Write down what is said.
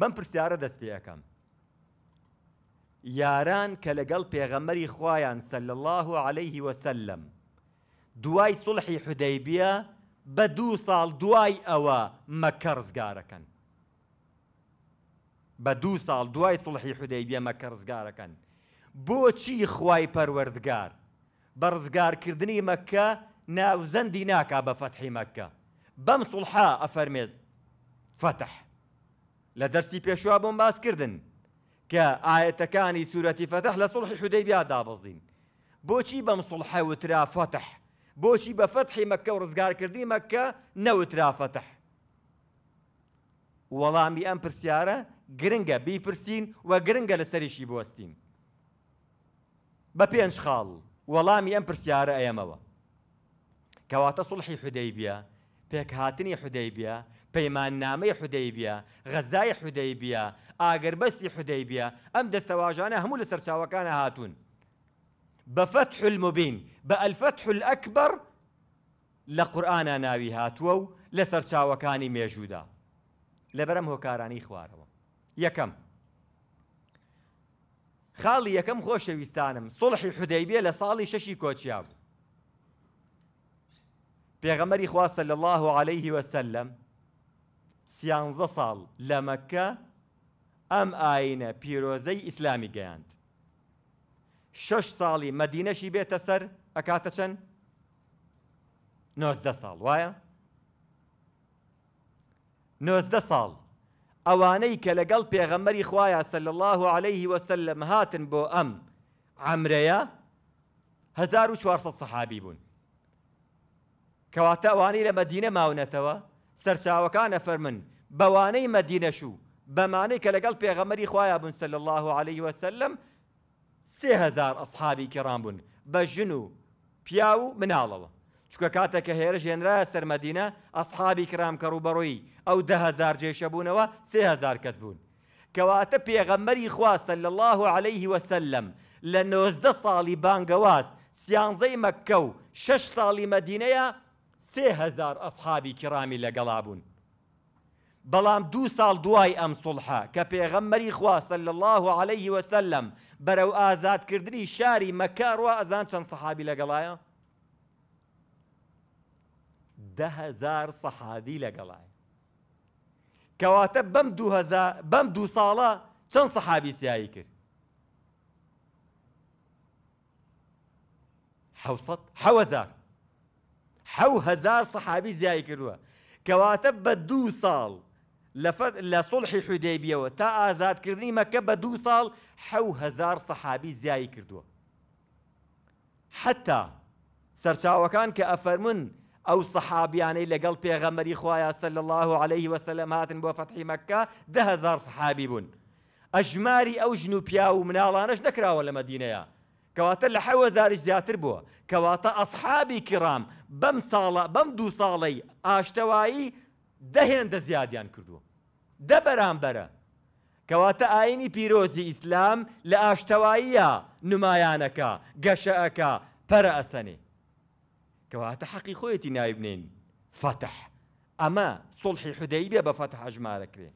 بەم پرسیارە دەست پێەکەم. یاران کە لەگەڵ پێغەمەری خوایان سەل الله و عليهەیهی وسلم دوای سڵحی حدەیبە بە دوو ساڵ دوای ئەوە مەکەڕزگارەکەن. بە دوو ساڵ دوای سڵحی حدەیبە مەکەڕزگارەکەن. بۆچی خوای پەروەردگار بە ڕزگارکردنی مەکە ناوزەندی ناکا بە فەتحی مەکە. بەم سڵحا ئەفەرمێز فتح. لە دەرسی پێشوا بۆم باسکردن کە ئاەتەکانی سوورەتی فەتەح لە سڵحی حودەی بیا دابەزین بۆچی بەم سڵحە وترا فەتح بۆچی بە فەتحی مەکە و ڕزگارکردنی مەکە نەوترا فەتح وەڵامی ئەم پرسیارە گرنگە بیپرسین و گرنگە لە سەریشی بوەستین بە پێنج خاڵ وەڵامی ئەم پرسیارە ئەمەوە کەواتە سڵحی حودەی بیا پێکهاتنی حودەیبە پەیمان نامەی حودەیبە غەزای حودەیبە ئاگربەستی حودەیبە ئەم دەستەواژانە هەموو لە سەرچاوەکانە هاتوون بەفەت حلمبین بە ئەلفەت حل ئەکبەر لە قورآە ناوی هاتووە و لە سەرچاوەکانی مێژوودا لەبەرم هۆکارانی خوارەوە یەکەم خاڵی یەکەم خۆشەویستانم سڵحی حودەیبێ لە ساڵی شەشی کۆچیا بوو پیغمبر خوا صلی الله عليه وسلم سيان سیانز سال لمکه ام آین پیروزی اسلامی گیند شش صالي مدينة شي بیت سر اکاتشن نوزده سال وایا نوزده سال اوانی که لگل پیغمبری خوایا صلی الله عليه وسلم هاتن بو ام عمریا هزار و چوارصد بون کەواتە ئەوانەی لە مەدینە ماونەتەوە سەرچاوەکانە فەرمن بەوانەی مەدینەش و بەمانەی کە لەگەڵ پێغەمەری خویان بوون سەل الله عليه وسلم سهزار ئەسحابی کێران بوون بە ژن و پیا و مناڵەوە چکە کاتێک کە هێرش هێنرایە سەرمەدینە ئەسحابی کرام کە ڕوبەڕۆی ئەو دههزار جێشە بوونەوە سهزار کەس بوون کەواتە پێغەمەری خواسە لە الله عليه وسلم لە 90 ساڵی بانگەواز سیانزەی مەکە و شش ساڵی مەدینەیە سه هزار اصحابی کرامی لگلابون بلام دو سال دوای ئەم سڵحا کە پێغەممەری خواستە لە الله عليه وسلم بەرەو ئازادکردنی شاری مەکارڕوا ئەزان چەند سەحابی لەگەڵایە دههزار سەحابی لەگەڵایە دو هزار بەم دو سالا چند صحابی سیایی کرد حوزار حو هزار صحابي زي كروا كواتب بدو صال لفت لصلح حديبية وتا تا ئازادکردنی ما كب دوو صال حو هزار صحابی حتى کردووە حتا كأفرمن أو صحابي يعني اللي قال پێغەمەری خوایە صلى الله عليه وسلم هاتن بفتح مكة ده هزار صحابي بن أجماري أو جنوبيا ومنالا نش و ولا مدينة يا مەدینەیە کەواتە لە حەوە زاری زیاتر بووە کەواتە ئەسحابی کرام بەم ساڵە بەم دوو ساڵەی ئاشتەوایی دەهێندە زیادیان کردووە دە بەرامبەرە کەواتە ئاینی پیرۆزی ئیسلام لە ئاشتەواییە نمایانەکە گەشەکە پەرە ئەسەنێ کەواتە حەقی خۆیەتی ناوی بنین فتح ئەمە سڵحی حدەی بێ بە فتح هەژمارەکرێ.